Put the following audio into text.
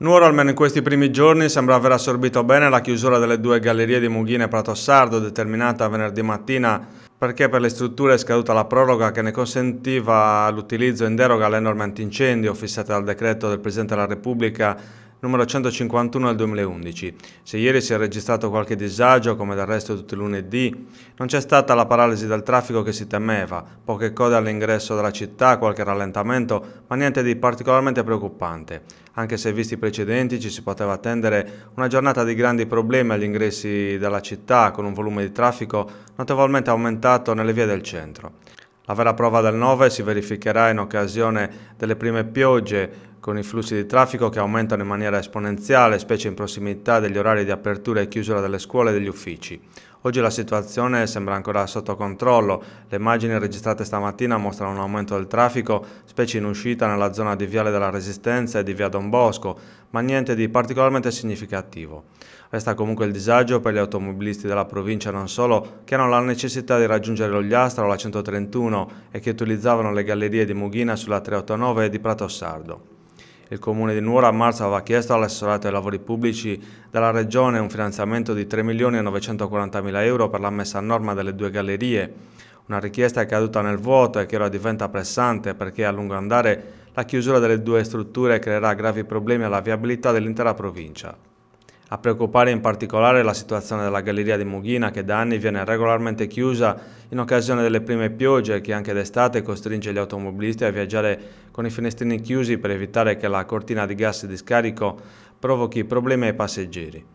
Nuoralmen in questi primi giorni sembra aver assorbito bene la chiusura delle due gallerie di Mughina e Prato Sardo determinata venerdì mattina perché per le strutture è scaduta la proroga che ne consentiva l'utilizzo in deroga alle norme antincendio fissate dal decreto del Presidente della Repubblica numero 151 del 2011. Se ieri si è registrato qualche disagio, come del resto tutti i lunedì, non c'è stata la paralisi del traffico che si temeva, poche code all'ingresso della città, qualche rallentamento, ma niente di particolarmente preoccupante. Anche se visti i precedenti ci si poteva attendere una giornata di grandi problemi agli ingressi della città, con un volume di traffico notevolmente aumentato nelle vie del centro. La vera prova del 9 si verificherà in occasione delle prime piogge con i flussi di traffico che aumentano in maniera esponenziale, specie in prossimità degli orari di apertura e chiusura delle scuole e degli uffici. Oggi la situazione sembra ancora sotto controllo, le immagini registrate stamattina mostrano un aumento del traffico, specie in uscita nella zona di Viale della Resistenza e di Via Don Bosco, ma niente di particolarmente significativo. Resta comunque il disagio per gli automobilisti della provincia non solo, che hanno la necessità di raggiungere l'Ogliastra o la 131 e che utilizzavano le gallerie di Mughina sulla 389 e di Prato Sardo. Il comune di Nuoro a marzo aveva chiesto all'assessorato ai lavori pubblici della regione un finanziamento di 3.940.000 euro per la messa a norma delle due gallerie. Una richiesta caduta nel vuoto e che ora diventa pressante perché a lungo andare la chiusura delle due strutture creerà gravi problemi alla viabilità dell'intera provincia. A preoccupare in particolare la situazione della galleria di Mughina che da anni viene regolarmente chiusa in occasione delle prime piogge che anche d'estate costringe gli automobilisti a viaggiare con i finestrini chiusi per evitare che la cortina di gas di scarico provochi problemi ai passeggeri.